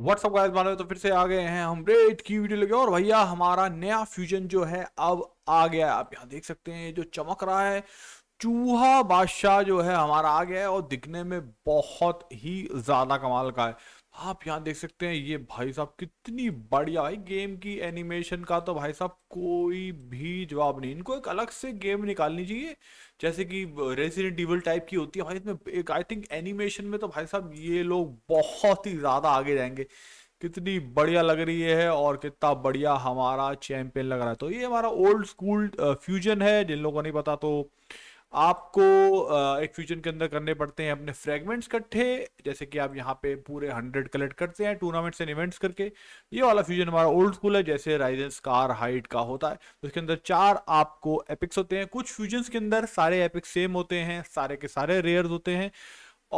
WhatsApp guys मानो तो फिर से आ गए हैं हम रेट की वीडियो लगे और भैया हमारा नया फ्यूजन जो है अब आ गया है आप यहाँ देख सकते हैं जो चमक रहा है चूहा बादशाह जो है हमारा आ गया है और दिखने में बहुत ही ज़्यादा कमाल का है आप यहाँ देख सकते हैं ये भाई साहब कितनी बढ़िया है गेम की एनिमेशन का तो भाई साहब कोई भी जवाब नहीं इनको एक अलग से गेम निकालनी चाहिए जैसे कि रेसिडेंट इवल टाइप की होती है भाई इसमें एक आई थिंक एनिमेशन में तो भाई साहब ये लोग बहुत ही ज़्यादा आगे जाएंगे कितनी बढ़िया लग रही है और कितना बढ़िया हमारा चैंपियन लग रहा है तो ये हमारा ओल्ड स्कूल फ्यूजन है जिन लोगों को नहीं पता तो आपको एक फ्यूजन के अंदर करने पड़ते हैं अपने फ्रेगमेंट्स इकट्ठे जैसे कि आप यहाँ पे पूरे हंड्रेड कलेक्ट करते हैं टूर्नामेंट्स एंड इवेंट्स करके ये वाला फ्यूजन हमारा ओल्ड स्कूल है जैसे राइजन स्कार हाइट का होता है उसके तो अंदर चार आपको एपिक्स होते हैं कुछ फ्यूजन के अंदर सारे एपिक्स सेम होते हैं सारे के सारे रेयर होते हैं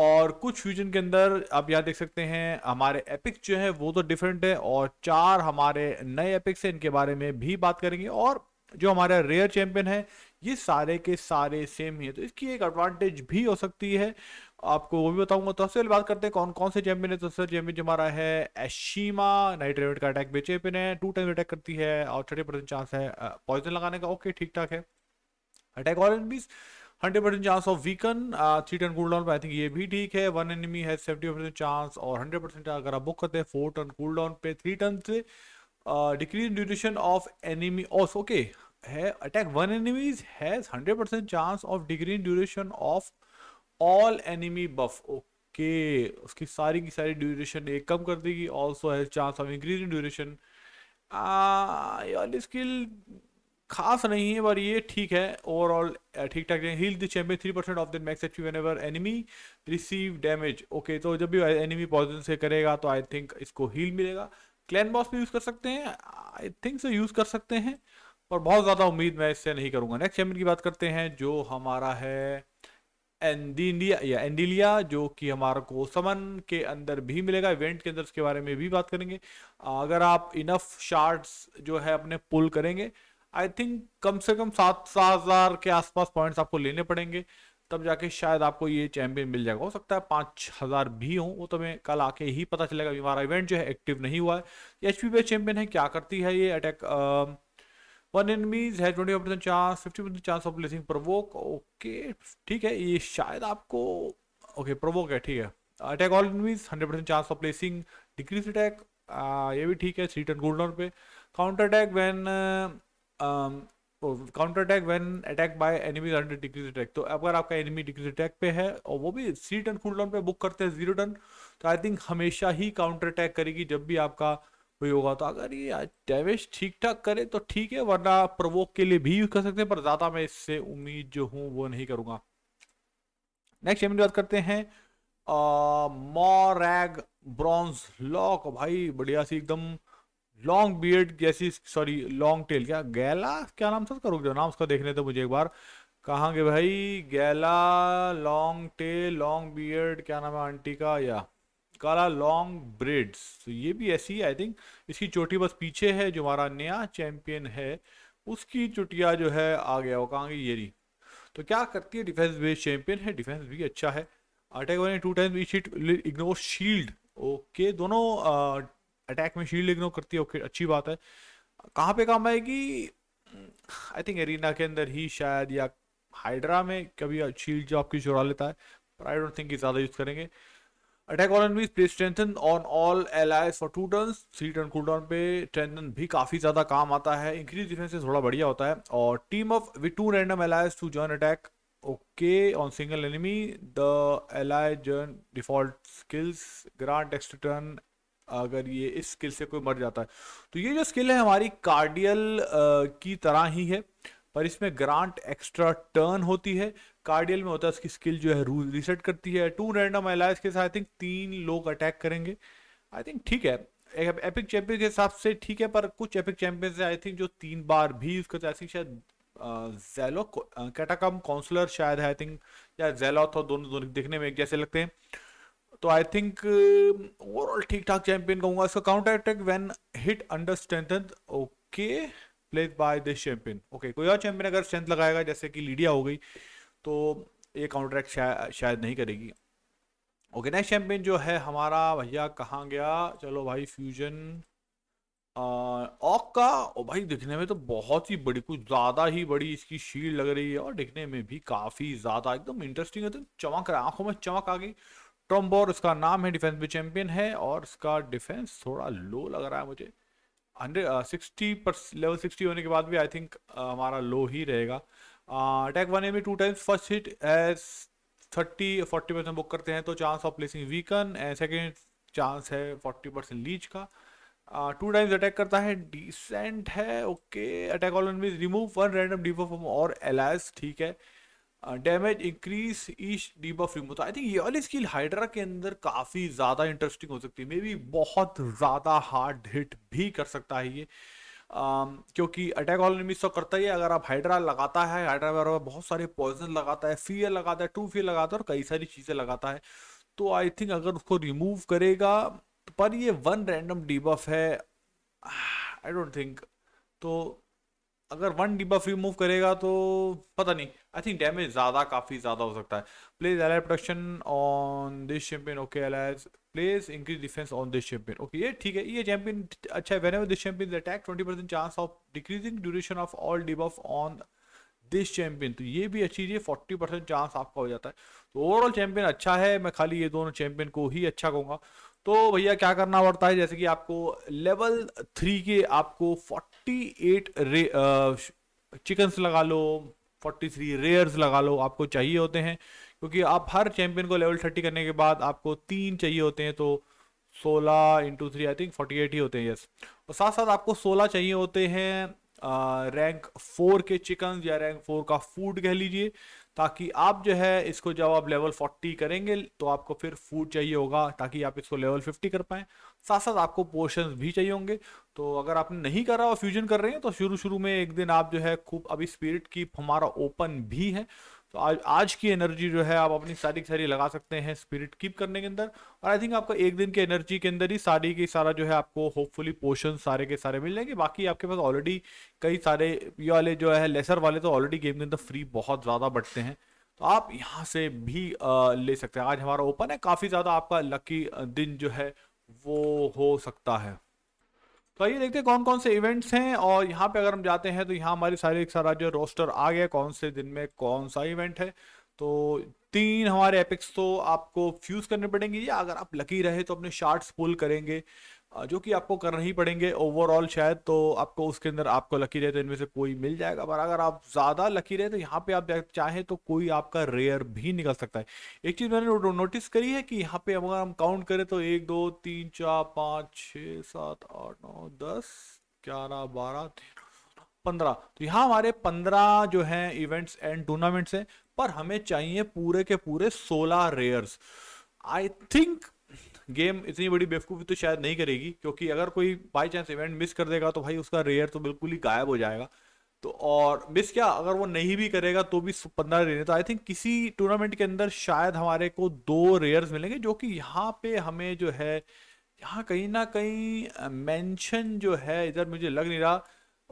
और कुछ फ्यूजन के अंदर आप यहाँ देख सकते हैं हमारे एपिक्स जो है वो तो डिफरेंट है और चार हमारे नए एपिक्स हैं इनके बारे में भी बात करेंगे और जो हमारा रेयर चैंपियन है ये सारे के सारे सेम ही है तो इसकी एक एडवांटेज भी हो सकती है आपको वो भी बताऊंगा तो सबसे बात करते हैं कौन कौन से चैंपियन है तो सर चैंपियन जो हमारा है एशीमा नाइट रेवेट का अटैक भी चैंपियन है टू टाइम अटैक करती है और थर्टी परसेंट चांस है पॉइजन लगाने का ओके ठीक ठाक है अटैक और बीस hundred percent chance of weaken three turn cool down पर आई थिंक ये भी ठीक है वन एनिमी है सेवेंटी परसेंट चांस और हंड्रेड परसेंट अगर आप बुक करते हैं फोर टर्न कूल डाउन पे थ्री टर्न से decrease duration of enemy okay है attack one enemies has hundred percent chance of decrease duration of all enemy buff okay उसकी सारी की सारी ड्यूरेशन एक कम कर देगी also has chance of increase duration यार स्किल खास नहीं है पर ये ठीक है ओवरऑल ठीक ठाक है heal the champion three percent of the max H HP ever enemy receive damage okay तो जब भी एनिमी पॉजिटिव से करेगा तो आई थिंक इसको हील मिलेगा क्लैन बॉस भी यूज़ कर सकते हैं आई थिंक सो यूज़ कर सकते हैं पर बहुत ज़्यादा उम्मीद मैं इससे नहीं करूंगा नेक्स्ट चैंपियन की बात करते हैं जो हमारा है एंडीलिया या एंडीलिया जो कि हमारे को समन के अंदर भी मिलेगा इवेंट के अंदर उसके बारे में भी बात करेंगे अगर आप इनफ शार्ट्स जो है अपने पुल करेंगे आई थिंक कम से कम सात सात हज़ार के आसपास पॉइंट्स आपको लेने पड़ेंगे तब जाके शायद आपको ये चैंपियन मिल जाएगा हो सकता है पाँच हज़ार भी हो वो तुम्हें तो कल आके ही पता चलेगा कि हमारा इवेंट जो है एक्टिव नहीं हुआ है ये एच पी चैंपियन है क्या करती है ये अटैक वन मीज है twenty percent chance fifty percent chance of placing provoke okay ठीक है ये शायद आपको ओके प्रवोक है ठीक है attack all enemies hundred percent chance of placing decrease attack ये भी ठीक है थ्री टन गोल्डन पे counter attack when counter attack when attack by enemy under decrease attack तो अगर आपका एनिमी डिक्रीज अटैक पे है और वो भी सी टन फुल डाउन पे बुक करते हैं जीरो टन तो आई थिंक हमेशा ही काउंटर अटैक करेगी जब भी आपका कोई होगा तो अगर ये डैमेज ठीक ठाक करे तो ठीक है वरना प्रवोक के लिए भी यूज कर सकते हैं पर ज़्यादा मैं इससे उम्मीद जो हूँ वो नहीं करूँगा नेक्स्ट एम बात करते हैं मॉ रैग ब्रॉन्ज लॉक भाई बढ़िया सी एकदम लॉन्ग बियर्ड जैसी सॉरी लॉन्ग टेल क्या गैला क्या नाम था उसका रुक जाओ नाम उसका देखने तो मुझे एक बार कहाँ गए भाई गैला लॉन्ग टेल लॉन्ग बियर्ड क्या नाम है आंटी का या काला लॉन्ग ब्रेड्स तो ये भी ऐसी आई थिंक इसकी चोटी बस पीछे है जो हमारा नया चैंपियन है उसकी चुटिया जो है आ गया वो कहाँ गई ये नहीं तो क्या करती है डिफेंस बेस चैंपियन है डिफेंस भी अच्छा है अटैक वाले two times ignore shield okay दोनों अटैक में शील्ड इग्नोर करती है ओके अच्छी बात है कहाँ पे काम आएगी आई थिंक एरिना के अंदर ही शायद या हाइड्रा में कभी शील्ड जो आपकी चुरा लेता है पर आई डोंट थिंक ज़्यादा यूज़ करेंगे attack on enemies play strengthen on all allies for two turn three turn cool down पे स्ट्रेंथन भी काफ़ी ज़्यादा काम आता है इंक्रीज डिफेंस थोड़ा बढ़िया होता है और टीम ऑफ वि two random allies to join attack okay on single enemy the ally turn default skills grant extra turn अगर ये इस स्किल से कोई मर जाता है तो ये जो स्किल है हमारी कार्डियल की तरह ही है पर इसमें ग्रांट एक्स्ट्रा टर्न होती है कार्डियल में होता है उसकी स्किल जो है रूल रिसेट करती है टू रैंडम एलाइज के साथ आई थिंक तीन लोग अटैक करेंगे आई थिंक ठीक है एपिक चैंपियन के हिसाब से ठीक है पर कुछ एपिक चैंपियंस है आई थिंक जो तीन बार भी यूज करते आई शायद जेलो कैटाकम काउंसलर शायद आई थिंक या जेलो था दोनों दोनों दिखने में एक जैसे लगते हैं तो आई थिंक ओवरऑल ठीक ठाक चैंपियन कहूंगा इसका counter attack when hit under strength okay played by this champion okay कोई और चैंपियन अगर स्ट्रेंथ लगाएगा जैसे कि लीडिया हो गई तो ये काउंटर अटैक शा, शायद नहीं करेगी ओके नेक्स्ट चैंपियन जो है हमारा भैया कहाँ गया चलो भाई फ्यूजन ऑक uh, का ओ भाई दिखने में तो बहुत ही बड़ी कुछ ज़्यादा ही बड़ी इसकी शील्ड लग रही है और दिखने में भी काफ़ी ज़्यादा एकदम इंटरेस्टिंग है तो चमक रहा है आंखों में चमक आ गई ट्रॉम्बोर उसका नाम है डिफेंस भी चैंपियन है और उसका डिफेंस थोड़ा लो लग रहा है मुझे हंड्रेड सिक्सटी पर लेवल सिक्सटी होने के बाद भी आई थिंक uh, हमारा लो ही रहेगा अटैक वन ए में two times first hit as thirty forty percent book करते हैं तो chance of placing weaken and second chance है फोर्टी परसेंट लीच का टू टाइम्स अटैक करता है डिसेंट है okay attack all mean remove one random डिफो फ्रॉम और एलायस ठीक है damage increase each debuff remove I think ये वाली स्किल हाइड्रा के अंदर काफ़ी ज़्यादा इंटरेस्टिंग हो सकती है मे बी बहुत ज़्यादा हार्ड हिट भी कर सकता है ये Um, क्योंकि अटैक ऑल एनिमीज तो करता ही है अगर आप हाइड्रा लगाता है हाइड्रा वगैरह बहुत सारे पॉइजन लगाता है फीयर लगाता है टू फीयर लगाता है और कई सारी चीज़ें लगाता है तो आई थिंक अगर उसको रिमूव करेगा पर ये वन रैंडम डीबफ है आई डोंट थिंक तो अगर वन डिब्बा फ्री मूव करेगा तो पता नहीं आई थिंक डैमेज ज़्यादा काफ़ी ज़्यादा हो सकता है प्लेज एल production on this champion okay allies places increase defence on this champion okay ये ठीक है ये चैम्पियन अच्छा है whenever this champion attack twenty percent chance of decreasing duration of all debuff on this champion तो ये भी अच्छी चीज़ है फोर्टी परसेंट चांस आपका हो जाता है तो ओवरऑल चैम्पियन अच्छा है मैं खाली ये दोनों चैम्पियन को ही अच्छा कहूँगा तो भैया क्या करना पड़ता है जैसे कि आपको लेवल थ्री के आपको फोर्टी 48 रे चिकन्स लगा लो थ्री रेयर्स लगा लो आपको चाहिए होते हैं क्योंकि आप हर चैंपियन को लेवल थर्टी करने के बाद आपको तीन चाहिए होते हैं तो सोलह into three I think forty eight ही होते हैं यस और साथ साथ आपको सोलह चाहिए होते हैं रैंक uh, फोर के चिकन या रैंक फोर का फूड कह लीजिए ताकि आप जो है इसको जब आप लेवल 40 करेंगे तो आपको फिर फूड चाहिए होगा ताकि आप इसको लेवल 50 कर पाएं साथ साथ आपको पोर्शन भी चाहिए होंगे तो अगर आपने नहीं कर रहा और फ्यूजन कर रहे हैं तो शुरू शुरू में एक दिन आप जो है खूब अभी स्पिरिट की हमारा ओपन भी है तो आज आज की एनर्जी जो है आप अपनी सारी की सारी लगा सकते हैं स्पिरिट कीप करने के अंदर और आई थिंक आपका एक दिन की एनर्जी के अंदर ही सारी के सारा जो है आपको होपफुली पोर्शन सारे के सारे मिल जाएंगे बाकी आपके पास ऑलरेडी कई सारे ये वाले जो है लेसर वाले तो ऑलरेडी गेम के अंदर फ्री बहुत ज़्यादा बढ़ते हैं तो आप यहाँ से भी आ, ले सकते हैं आज हमारा ओपन है काफ़ी ज़्यादा आपका लकी दिन जो है वो हो सकता है तो आइए देखते हैं कौन कौन से इवेंट्स हैं और यहाँ पे अगर हम जाते हैं तो यहाँ हमारी सारी एक सारा जो रोस्टर आ गया कौन से दिन में कौन सा इवेंट है तो तीन हमारे एपिक्स तो आपको फ्यूज़ करने पड़ेंगे या अगर आप लकी रहे तो अपने शार्ट्स पुल करेंगे जो कि आपको करना ही पड़ेंगे ओवरऑल शायद तो आपको उसके अंदर आपको लकी रहे तो इनमें से कोई मिल जाएगा पर अगर आप ज़्यादा लकी रहे तो यहाँ पे आप चाहें तो कोई आपका रेयर भी निकल सकता है एक चीज़ मैंने नोटिस करी है कि यहाँ पे अगर हम काउंट करें तो एक दो तीन चार पाँच छः सात आठ नौ दस ग्यारह बारह तेरह पंद्रह तो यहाँ हमारे पंद्रह जो है इवेंट्स एंड टूर्नामेंट्स हैं पर हमें चाहिए पूरे के पूरे सोलह रेयर्स आई थिंक गेम इतनी बड़ी बेवकूफ़ी तो शायद नहीं करेगी क्योंकि अगर कोई बाई चांस इवेंट मिस कर देगा तो भाई उसका रेयर तो बिल्कुल ही गायब हो जाएगा तो और मिस क्या अगर वो नहीं भी करेगा तो भी पंद्रह रेयर तो आई थिंक किसी टूर्नामेंट के अंदर शायद हमारे को दो रेयर्स मिलेंगे जो कि यहाँ पे हमें जो है यहाँ कहीं ना कहीं मेंशन जो है इधर मुझे लग नहीं रहा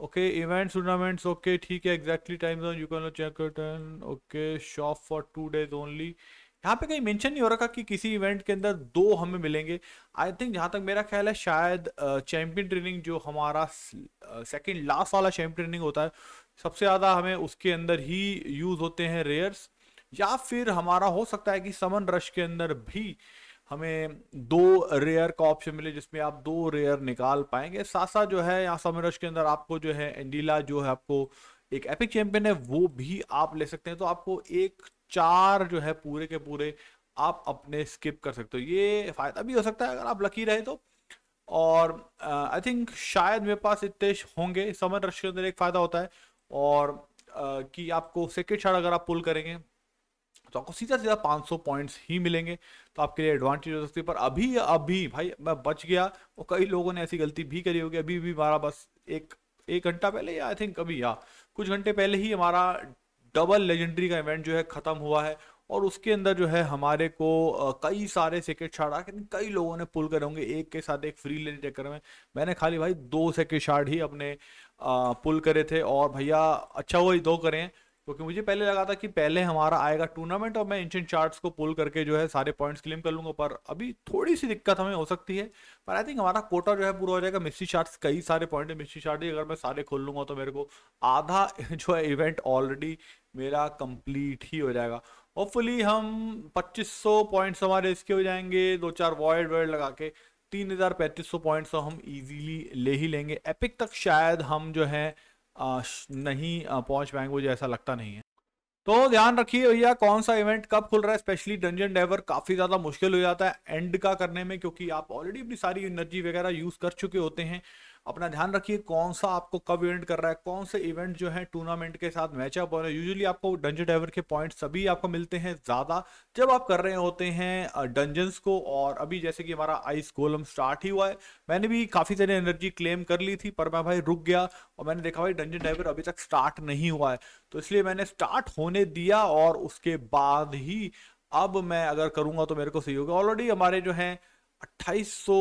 ओके इवेंट्स टूर्नामेंट्स ओके ठीक है exactly time zone you can know check it okay shop for two days only यहाँ पे कहीं मेंशन नहीं हो रखा कि किसी इवेंट के अंदर दो हमें मिलेंगे आई थिंक जहाँ तक मेरा ख्याल है शायद चैंपियन ट्रेनिंग जो हमारा सेकंड लास्ट वाला चैंपियन ट्रेनिंग होता है सबसे ज़्यादा हमें उसके अंदर ही यूज़ होते हैं रेयर्स या फिर हमारा हो सकता है कि समन रश के अंदर भी हमें दो रेयर का ऑप्शन मिले जिसमें आप दो रेयर निकाल पाएंगे साथ साथ जो है यहाँ समरस रश के अंदर आपको जो है एंडीला जो है आपको एक एपिक चैंपियन है वो भी आप ले सकते हैं तो आपको एक चार जो है पूरे के पूरे आप अपने स्किप कर सकते हो ये फायदा भी हो सकता है अगर आप लकी रहे तो और आई uh, थिंक शायद मेरे पास इतने होंगे समर रश के अंदर एक फ़ायदा होता है और uh, कि आपको सेकेंड शार्ट अगर आप पुल करेंगे तो आपको सीधा सीधा 500 पॉइंट्स ही मिलेंगे तो आपके लिए एडवांटेज हो सकती है पर अभी अभी भाई मैं बच गया और कई लोगों ने ऐसी गलती भी करी होगी अभी भी हमारा बस एक एक घंटा पहले या आई थिंक अभी या कुछ घंटे पहले ही हमारा डबल लेजेंडरी का इवेंट जो है ख़त्म हुआ है और उसके अंदर जो है हमारे को कई सारे सेकेंड शार्ट आके कई लोगों ने पुल करे होंगे एक के साथ एक फ्री लेने चक्कर में मैंने खाली भाई दो सेकेंड शार्ट ही अपने पुल करे थे और भैया अच्छा वो दो करें क्योंकि मुझे पहले लगा था कि पहले हमारा आएगा टूर्नामेंट और मैं इंशियन चार्ट्स को पुल करके जो है सारे पॉइंट्स क्लेम कर लूंगा पर अभी थोड़ी सी दिक्कत हमें हो सकती है पर आई थिंक हमारा कोटा जो है पूरा हो जाएगा मिस्ट्री चार्ट्स कई सारे पॉइंट है मिस्ट्री चार्ट अगर मैं सारे खोल लूंगा तो मेरे को आधा जो है इवेंट ऑलरेडी मेरा कंप्लीट ही हो जाएगा होपफुली हम 2500 पॉइंट्स हमारे इसके हो जाएंगे दो चार वॉइड वर्ड लगा के तीन हज़ार पैंतीस सौ पॉइंट्स तो हम इजीली ले ही लेंगे एपिक तक शायद हम जो है नहीं पहुंच पाएंगे मुझे ऐसा लगता नहीं है तो ध्यान रखिए भैया कौन सा इवेंट कब खुल रहा है स्पेशली डंजन डेवर काफ़ी ज़्यादा मुश्किल हो जाता है एंड का करने में क्योंकि आप ऑलरेडी अपनी सारी एनर्जी वगैरह यूज़ कर चुके होते हैं अपना ध्यान रखिए कौन सा आपको कब इवेंट कर रहा है कौन से इवेंट जो है टूर्नामेंट के साथ मैचअप हो रहे हैं यूजली आपको डंजन ड्राइवर के पॉइंट सभी आपको मिलते हैं ज़्यादा जब आप कर रहे होते हैं डंजन्स को और अभी जैसे कि हमारा आइस गोलम स्टार्ट ही हुआ है मैंने भी काफ़ी सारी एनर्जी क्लेम कर ली थी पर मैं भाई रुक गया और मैंने देखा भाई डंजन ड्राइवर अभी तक स्टार्ट नहीं हुआ है तो इसलिए मैंने स्टार्ट होने दिया और उसके बाद ही अब मैं अगर करूंगा तो मेरे को सही होगा ऑलरेडी हमारे जो है 2800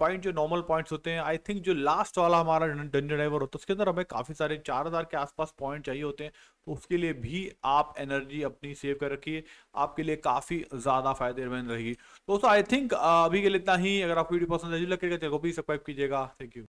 पॉइंट जो नॉर्मल पॉइंट्स होते हैं आई थिंक जो लास्ट वाला हमारा डंजन ड्राइवर होता है उसके अंदर हमें काफ़ी सारे 4000 के आसपास पॉइंट चाहिए होते हैं तो उसके लिए भी आप एनर्जी अपनी सेव कर रखिए आपके लिए काफ़ी ज़्यादा फायदेमंद रहेगी दोस्तों आई थिंक अभी के लिए इतना ही अगर आपको वीडियो पसंद आई लगेगा करेगा भी सब्सक्राइब कीजिएगा थैंक यू